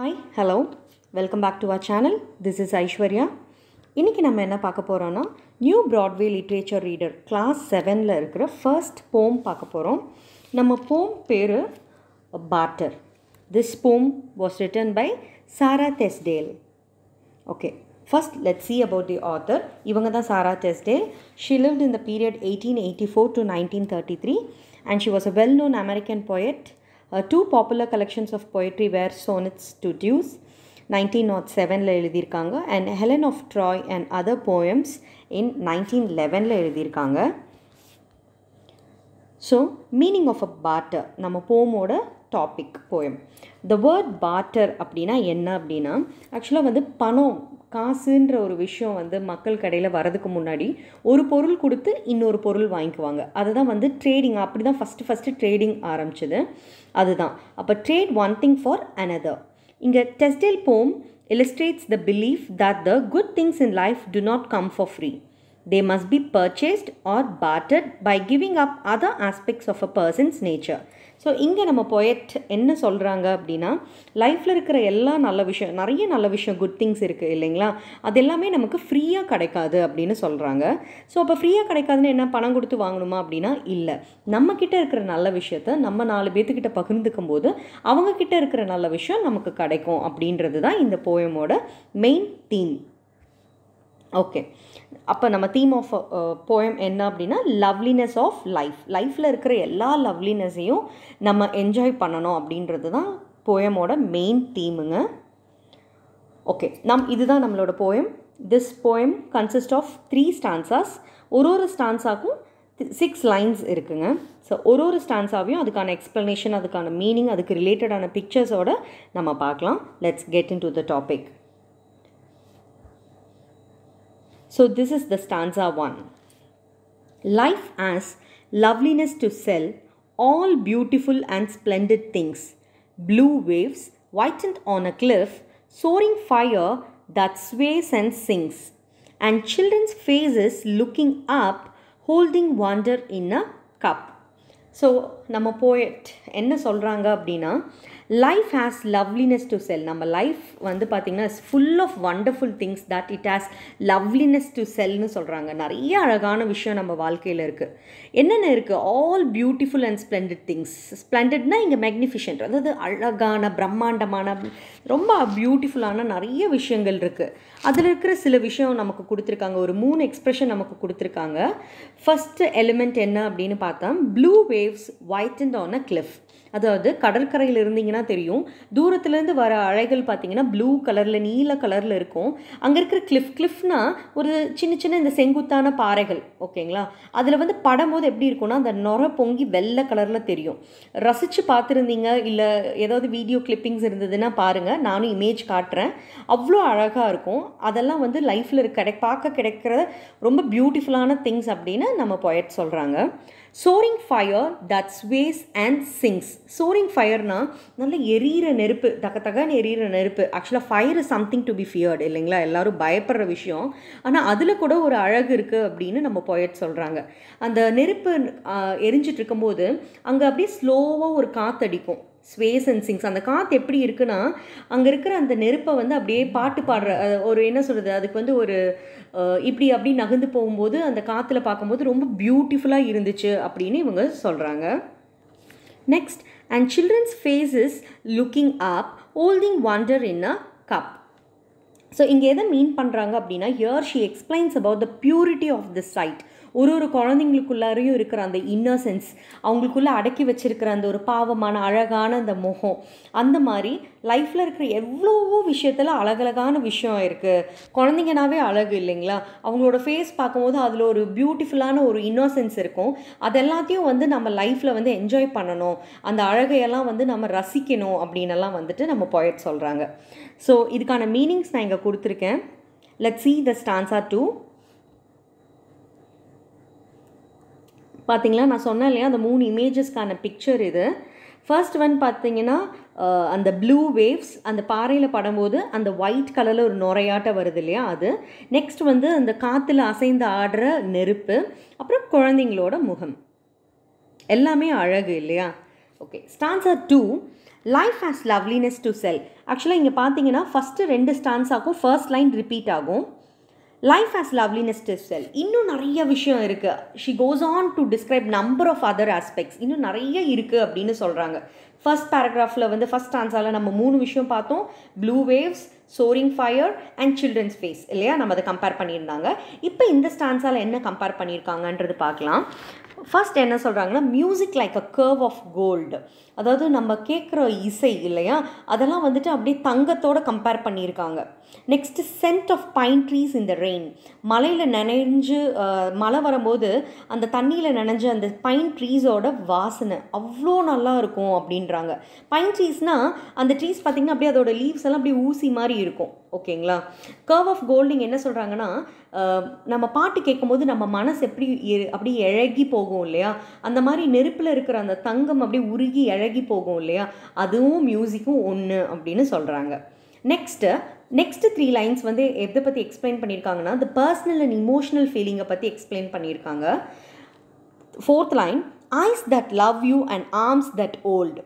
Hi hello welcome back to our channel this is Aishwarya இன்றைக்கி நம்ம என்ன பார்க்க போகிறோன்னா new Broadway literature reader class செவனில் இருக்கிற ஃபர்ஸ்ட் போம் பார்க்க போகிறோம் நம்ம போம் பேர் Barter this poem was written by Sara Teasdale okay first let see about the author இவங்க தான் Sara Teasdale she lived in the period eighteen eighty four to nineteen thirty three and she was a well known American poet two popular collections of poetry were Sonnets to Duse nineteen nought செவனில் எழுதியிருக்காங்க and Helen of Troy and other poems in nineteen லெவனில் எழுதியிருக்காங்க so meaning of a barter நம்ம போமோட topic poem the word barter அப்படின்னா என்ன அப்படின்னா ஆக்சுவலாக வந்து பணம் காசுன்ற ஒரு விஷயம் வந்து மக்கள் கடையில் வரதுக்கு முன்னாடி ஒரு பொருள் கொடுத்து இன்னொரு பொருள் வாங்கிக்குவாங்க அதுதான் வந்து ட்ரேடிங் அப்படி தான் ஃபஸ்ட்டு ஃபஸ்ட்டு ட்ரேடிங் ஆரம்பிச்சது அதுதான் அப்போ trade one thing for another இங்கே Teasdale poem illustrates the belief that the good things in life do not come for free they must be purchased or bartered by giving up other aspects of a person's nature so இங்கே நம்ம poet என்ன சொல்கிறாங்க அப்படின்னா லைஃப்பில் இருக்கிற எல்லா நல்ல விஷயம் நிறைய நல்ல விஷயம் குட் திங்ஸ் இருக்குது இல்லைங்களா அது எல்லாமே நமக்கு ஃப்ரீயாக கிடைக்காது அப்படின்னு சொல்கிறாங்க ஸோ அப்போ ஃப்ரீயாக கிடைக்காதுன்னு என்ன பணம் கொடுத்து வாங்கணுமா அப்படின்னா இல்லை நம்மக்கிட்ட இருக்கிற நல்ல விஷயத்த நம்ம நாலு பேர்த்துக்கிட்ட பகிர்ந்துக்கும் போது அவங்கக்கிட்ட இருக்கிற நல்ல விஷயம் நமக்கு கிடைக்கும் அப்படின்றது தான் இந்த போயமோட மெயின் தீம் ஓகே அப்போ நம்ம தீம் ஆஃப் போயம் என்ன அப்படின்னா லவ்லினஸ் ஆஃப் லைஃப் லைஃப்பில் இருக்கிற எல்லா லவ்லினஸையும் நம்ம என்ஜாய் பண்ணணும் அப்படின்றது தான் போயமோட மெயின் தீமுங்க ஓகே நம் இதுதான் நம்மளோட poem this poem consist of three stanzas ஒரு ஒரு ஸ்டான்ஸாக்கும் சிக்ஸ் லைன்ஸ் இருக்குங்க ஸோ ஒரு ஒரு ஸ்டான்ஸாவையும் அதுக்கான எக்ஸ்ப்ளனேஷன் அதுக்கான மீனிங் அதுக்கு ரிலேட்டடான பிக்சர்ஸோட நம்ம பார்க்கலாம் let's get into the topic So this is the stanza 1. Life as loveliness to sell, all beautiful and splendid things, blue waves whitened on a cliff, soaring fire that sways and sinks, and children's faces looking up, holding wonder in a cup. So, நம்ம போய்ட் என்ன சொல்கிறாங்க அப்படின்னா life has loveliness to sell நம்ம life வந்து பார்த்திங்கன்னா is full of wonderful things that it has loveliness to செல்னு சொல்கிறாங்க நிறைய அழகான விஷயம் நம்ம வாழ்க்கையில் இருக்குது என்னென்ன இருக்குது all beautiful and splendid things ஸ்ப்ளெண்டட்னா இங்கே மேக்னிஃபிஷன்ட் அதாவது அழகான பிரம்மாண்டமான ரொம்ப பியூட்டிஃபுல்லான நிறைய விஷயங்கள் இருக்குது அதில் இருக்கிற சில விஷயம் நமக்கு கொடுத்துருக்காங்க ஒரு மூணு எக்ஸ்ப்ரெஷன் நமக்கு கொடுத்துருக்காங்க ஃபஸ்ட்டு எலிமெண்ட் என்ன அப்படின்னு பார்த்தா blue waves white and on a cliff அதாவது கடற்கரையில் இருந்தீங்கன்னா தெரியும் தூரத்துலேருந்து வர அலைகள் பார்த்தீங்கன்னா ப்ளூ கலரில் நீல கலரில் இருக்கும் அங்கே இருக்கிற கிளிஃப் கிளிஃப்னா ஒரு சின்ன சின்ன இந்த செங்குத்தான பாறைகள் ஓகேங்களா அதில் வந்து படம்போது எப்படி இருக்கும்னா அந்த நுர பொங்கி வெள்ளை கலரில் தெரியும் ரசித்து பார்த்துருந்தீங்க இல்லை ஏதாவது வீடியோ கிளிப்பிங்ஸ் இருந்ததுன்னா பாருங்கள் நானும் இமேஜ் காட்டுறேன் அவ்வளோ அழகாக இருக்கும் அதெல்லாம் வந்து லைஃப்பில் கிடை பார்க்க கிடைக்கிற ரொம்ப பியூட்டிஃபுல்லான திங்ஸ் அப்படின்னு நம்ம பொயட் சொல்கிறாங்க soaring fire that sways and sings soaring ஃபயர்னால் நல்ல எரியிற நெருப்பு தக்க தகன்னு எரியிற நெருப்பு ஆக்சுவலாக fire is something to be feared இல்லைங்களா எல்லாரும் பயப்படுற விஷயம் ஆனால் அதில் கூட ஒரு அழகு இருக்குது அப்படின்னு நம்ம போயட் சொல்கிறாங்க அந்த நெருப்பு எரிஞ்சிட்டு அங்கே அப்படியே ஸ்லோவாக ஒரு காற்றடிக்கும் ஸ்வேஸ் அண்ட் சிங்ஸ் அந்த காற்று எப்படி இருக்குன்னா அங்கே இருக்கிற அந்த நெருப்பை வந்து அப்படியே பாட்டு பாடுற ஒரு என்ன சொல்கிறது அதுக்கு வந்து ஒரு இப்படி அப்படி நகர்ந்து போகும்போது அந்த காற்றுல பார்க்கும்போது ரொம்ப பியூட்டிஃபுல்லாக இருந்துச்சு அப்படின்னு இவங்க சொல்கிறாங்க next and children's faces looking up holding wonder in a cup so இங்கே எதை மீன் பண்ணுறாங்க அப்படின்னா here she explains about the purity of the sight ஒரு ஒரு குழந்தைங்களுக்குள்ளாரையும் இருக்கிற அந்த இன்னசென்ஸ் அவங்களுக்குள்ள அடக்கி வச்சிருக்கிற அந்த ஒரு பாவமான அழகான அந்த முகம் அந்த மாதிரி லைஃப்பில் இருக்கிற எவ்வளவோ விஷயத்தில் அழகழகான விஷயம் இருக்குது குழந்தைங்கனாவே அழகு இல்லைங்களா அவங்களோட ஃபேஸ் பார்க்கும்போது அதில் ஒரு பியூட்டிஃபுல்லான ஒரு இன்னோசென்ஸ் இருக்கும் அதெல்லாத்தையும் வந்து நம்ம லைஃப்பில் வந்து என்ஜாய் பண்ணணும் அந்த அழகையெல்லாம் வந்து நம்ம ரசிக்கணும் அப்படின்னெல்லாம் வந்துட்டு நம்ம போயட் சொல்கிறாங்க ஸோ இதுக்கான மீனிங்ஸ் நான் இங்கே கொடுத்துருக்கேன் let see the stanza two பார்த்திங்களா நான் சொன்னேன் இல்லையா அந்த மூணு இமேஜஸ்க்கான பிக்சர் இது ஃபர்ஸ்ட் ஒன் பார்த்தீங்கன்னா அந்த ப்ளூ வேவ்ஸ் அந்த பாறையில் படும்போது அந்த ஒயிட் கலரில் ஒரு நுரையாட்டம் வருது இல்லையா அது நெக்ஸ்ட் வந்து அந்த காற்றுல அசைந்து ஆடுற நெருப்பு அப்புறம் குழந்தைங்களோட முகம் எல்லாமே அழகு இல்லையா okay stanza two life has loveliness to sell ஆக்சுவலாக இங்கே பார்த்தீங்கன்னா ஃபஸ்ட்டு ரெண்டு ஸ்டான்ஸாகும் ஃபர்ஸ்ட் லைன் ரிப்பீட் ஆகும் life has loveliness to sell இன்னும் நிறைய விஷயம் இருக்குது she goes on to describe number of other aspects இன்னும் நிறைய இருக்குது அப்படின்னு சொல்கிறாங்க ஃபஸ்ட் பேராகிராஃபில் வந்து ஃபஸ்ட் ஆன்சரில் நம்ம மூணு விஷயம் பார்த்தோம் blue waves soaring fire and children's face இல்லையா நம்ம அதை கம்பேர் பண்ணியிருந்தாங்க இப்போ இந்த ஸ்டான்ஸால் என்ன கம்பேர் பண்ணியிருக்காங்கன்றது பார்க்கலாம் ஃபர்ஸ்ட் என்ன சொல்கிறாங்கன்னா music like a curve of gold அதாவது நம்ம கேட்குற இசை இல்லையா அதெல்லாம் வந்துட்டு அப்படியே தங்கத்தோடு கம்பேர் பண்ணியிருக்காங்க next scent of pine trees இந்த ரெயின் மலையில் நனைஞ்சு மழை வரும்போது அந்த தண்ணியில் நனைஞ்ச அந்த பைன் ட்ரீஸோட வாசனை அவ்வளோ நல்லா இருக்கும் அப்படின்றாங்க பைன் ட்ரீஸ்னால் அந்த ட்ரீஸ் பார்த்திங்கன்னா அப்படியே அதோட லீவ்ஸ் எல்லாம் அப்படியே ஊசி மாதிரி இருக்கும் ஓகேங்களா கர்வ் ஆஃப் கோல்டிங் என்ன சொல்கிறாங்கன்னா நம்ம பாட்டு கேட்கும்போது நம்ம மனசு எப்படி அப்படியே இழகி போகும் இல்லையா அந்த மாதிரி நெருப்பில் இருக்கிற அந்த தங்கம் அப்படியே உருகி இழகி இறகி போகும் இல்லையா அதுவும் மியூசிக்கும் ஒன்று அப்படின்னு சொல்கிறாங்க நெக்ஸ்ட்டு நெக்ஸ்ட் த்ரீ லைன்ஸ் வந்து எதை பற்றி எக்ஸ்பிளைன் பண்ணியிருக்காங்கன்னா த பர்சனல் அண்ட் இமோஷனல் ஃபீலிங்கை பற்றி எக்ஸ்பிளைன் பண்ணியிருக்காங்க fourth line eyes that love you and arms that hold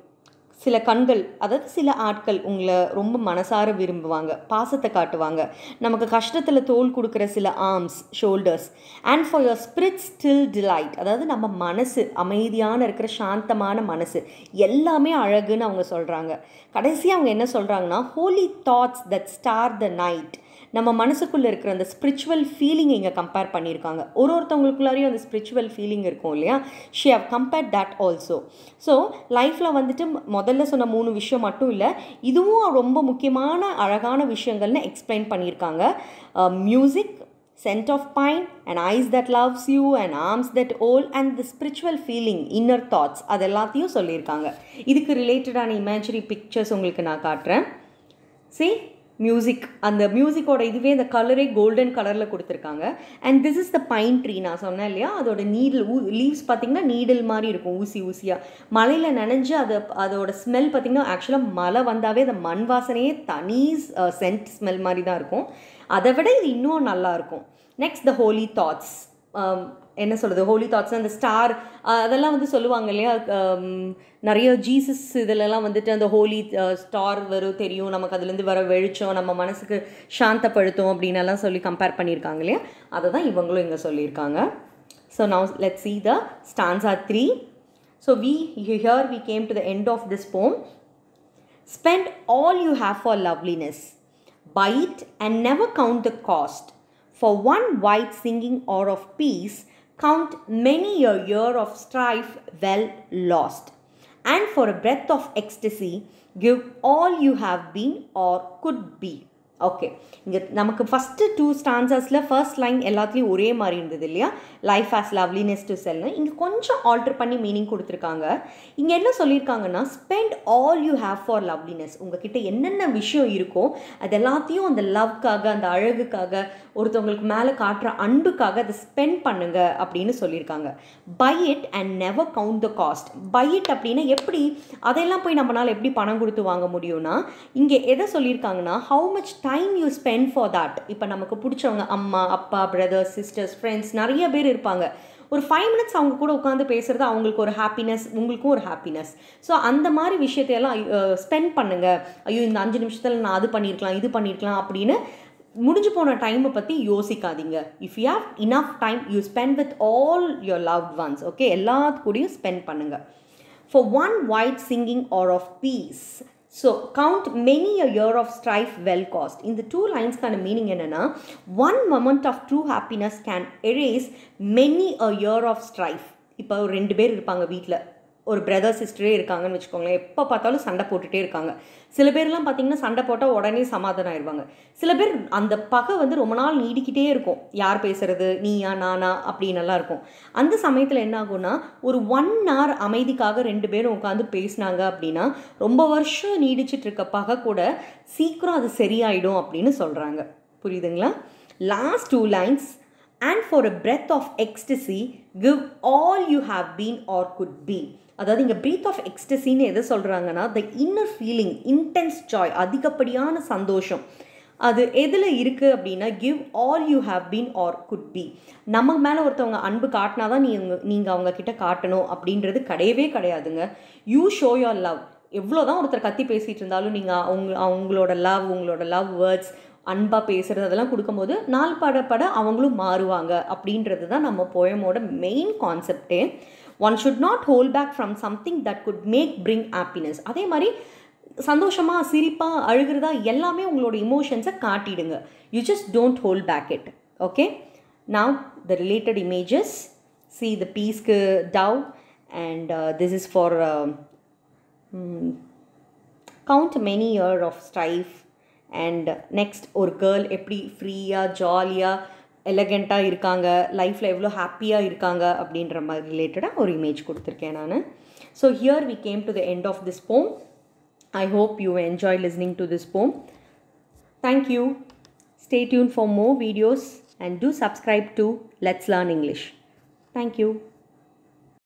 சில கண்கள் அதாவது சில ஆட்கள் உங்களை ரொம்ப மனசார விரும்புவாங்க பாசத்தை காட்டுவாங்க நமக்கு கஷ்டத்தில் தோல் கொடுக்குற சில arms shoulders and for your spirit still delight அதாவது நம்ம மனசு அமைதியான இருக்கிற சாந்தமான மனசு எல்லாமே அழகுன்னு அவங்க சொல்கிறாங்க கடைசியாக அவங்க என்ன சொல்கிறாங்கன்னா holy thoughts that star the night நம்ம மனசுக்குள்ளே இருக்கிற அந்த ஸ்பிரிச்சுவல் ஃபீலிங் இங்கே கம்பேர் பண்ணியிருக்காங்க ஒரு ஒருத்தவங்களுக்குள்ளாரையும் அந்த ஸ்பிரிச்சுவல் ஃபீலிங் இருக்கும் இல்லையா she has compared that also so லைஃப்பில் வந்துட்டு முதல்ல சொன்ன மூணு விஷயம் மட்டும் இல்லை இதுவும் ரொம்ப முக்கியமான அழகான விஷயங்கள்னு எக்ஸ்பிளைன் பண்ணியிருக்காங்க music scent of pine and eyes that loves you and arms that hold and the spiritual feeling inner thoughts அது எல்லாத்தையும் சொல்லியிருக்காங்க இதுக்கு ரிலேட்டடான இமேஜினரி பிக்சர்ஸ் உங்களுக்கு நான் காட்டுறேன் சி மியூசிக் அந்த மியூசிக்கோட இதுவே அந்த கலரே கோல்டன் கலரில் கொடுத்துருக்காங்க and this is the pine tree நான் சொன்னேன் இல்லையா அதோட நீடில் ஊ லீவ்ஸ் பார்த்திங்கன்னா நீடில் மாதிரி இருக்கும் ஊசி ஊசியாக மலையில் நனைஞ்சு அதை அதோட ஸ்மெல் பார்த்திங்கன்னா ஆக்சுவலாக மழை வந்தாவே அந்த மண் வாசனையே தனி சென்ட் ஸ்மெல் மாதிரி தான் இருக்கும் அதை விட இது இன்னும் நல்லாயிருக்கும் நெக்ஸ்ட் த ஹோலி தாட்ஸ் என்ன சொல்கிறது ஹோலி தாட்ஸ் அந்த ஸ்டார் அதெல்லாம் வந்து சொல்லுவாங்க இல்லையா நிறைய ஜீசஸ் இதிலெல்லாம் வந்துட்டு அந்த ஹோலி ஸ்டார் வரும் தெரியும் நமக்கு அதுலேருந்து வர வெளிச்சம் நம்ம மனசுக்கு சாந்தப்படுத்தும் அப்படின்னலாம் சொல்லி கம்பேர் பண்ணியிருக்காங்க இல்லையா அதை தான் இவங்களும் இங்கே சொல்லியிருக்காங்க so now let see the stanza three so we here we came to the end of this poem spend all you have for loveliness buy it and never count the cost For one white singing hour of peace, count many a year of strife well lost. And for a breath of ecstasy, give all you have been or could be. Okay இங்கே நமக்கு first two ஸ்டான்சஸில் first line எல்லாத்துலேயும் ஒரே மாதிரி இருந்தது இல்லையா life has loveliness to செல்னு இங்கே கொஞ்சம் ஆல்ட்ரு பண்ணி மீனிங் கொடுத்துருக்காங்க இங்கே என்ன சொல்லியிருக்காங்கன்னா spend all you have for loveliness உங்ககிட்ட என்னென்ன விஷயம் இருக்கோ அது எல்லாத்தையும் அந்த லவ்க்காக அந்த அழகுக்காக ஒருத்தவங்களுக்கு மேலே காட்டுற அன்புக்காக அதை ஸ்பெண்ட் பண்ணுங்க அப்படின்னு சொல்லியிருக்காங்க buy it and never count the cost buy it அப்படின்னா எப்படி அதையெல்லாம் போய் நம்மளால் எப்படி பணம் கொடுத்து வாங்க முடியும்னா இங்கே எதை சொல்லியிருக்காங்கன்னா how much time you spend for that இப்போ நமக்கு பிடிச்சவங்க அம்மா அப்பா பிரதர்ஸ் சிஸ்டர்ஸ் ஃப்ரெண்ட்ஸ் நிறைய பேர் இருப்பாங்க ஒரு ஃபைவ் மினிட்ஸ் அவங்க கூட உட்காந்து பேசுகிறது அவங்களுக்கு ஒரு ஹாப்பினஸ் உங்களுக்கும் ஒரு ஹாப்பினஸ் ஸோ அந்த மாதிரி விஷயத்தையெல்லாம் ஸ்பெண்ட் பண்ணுங்கள் ஐயோ இந்த அஞ்சு நிமிஷத்தில் நான் அது பண்ணியிருக்கலாம் இது பண்ணியிருக்கலாம் அப்படின்னு முடிஞ்சு போன டைமை பற்றி யோசிக்காதீங்க if you have enough time you spend with all your love ones okay எல்லாத்துக்கூடையும் ஸ்பெண்ட் பண்ணுங்கள் for one white singing hour of peace so count many a year of strife well cost இந்த டூ லைன்ஸ்க்கான மீனிங் என்னென்னா one moment of true happiness can erase many a year of strife இப்போ ரெண்டு பேர் இருப்பாங்க வீட்டில் ஒரு பிரதர் சிஸ்டரே இருக்காங்கன்னு வச்சுக்கோங்களேன் எப்போ பார்த்தாலும் சண்டை போட்டுகிட்டே இருக்காங்க சில பேர்லாம் பார்த்திங்கன்னா சண்டை போட்டால் உடனே சமாதானம் ஆயிடுவாங்க சில பேர் அந்த பகை வந்து ரொம்ப நாள் நீடிக்கிட்டே இருக்கும் யார் பேசுகிறது நீயா நானா அப்படின்னு நல்லா இருக்கும் அந்த சமயத்தில் என்ன ஆகும்னா ஒரு ஒன் ஹவர் அமைதிக்காக ரெண்டு பேரும் உட்காந்து பேசினாங்க அப்படின்னா ரொம்ப வருஷம் நீடிச்சிட்டு இருக்க பகை கூட சீக்கிரம் அது சரியாயிடும் அப்படின்னு சொல்கிறாங்க புரியுதுங்களா last two lines and for a breath of ecstasy give all you have been or could be அதாவது இங்கே பிரீத் ஆஃப் எக்ஸ்டசின்னு எதை சொல்கிறாங்கன்னா the inner feeling intense joy அதிகப்படியான சந்தோஷம் அது எதில் இருக்குது அப்படின்னா give all you have been or could be நம்ம மேலே ஒருத்தவங்க அன்பு காட்டினா தான் நீங்கள் நீங்கள் அவங்கக்கிட்ட காட்டணும் அப்படின்றது கிடையவே கிடையாதுங்க யூ ஷோ யோர் லவ் எவ்வளோ தான் ஒருத்தர் கத்தி பேசிகிட்டு இருந்தாலும் நீங்கள் அவங்க அவங்களோட லவ் உங்களோட லவ் வேர்ட்ஸ் அன்பாக பேசுகிறது அதெல்லாம் கொடுக்கும்போது நாள் பட பட அவங்களும் மாறுவாங்க அப்படின்றது தான் நம்ம போயமோட மெயின் கான்செப்டே one should not hold back from something that could make bring happiness அதே மாதிரி சந்தோஷமாக சிரிப்பாக அழுகிறதா எல்லாமே உங்களோட இமோஷன்ஸை காட்டிடுங்க you just don't hold back it okay now the related images see the பீஸ்க்கு dove and this is for count many year of strife and next ஒரு கேர்ள் எப்படி ஃப்ரீயாக ஜாலியாக எலகெண்ட்டாக இருக்காங்க லைஃப்பில் எவ்வளோ ஹாப்பியாக இருக்காங்க அப்படின்ற மாதிரி ரிலேட்டடாக ஒரு இமேஜ் கொடுத்துருக்கேன் நான் so here we came to the end of this poem I hope you enjoy listening to this poem thank you stay tune for more videos and do subscribe to let's learn English thank you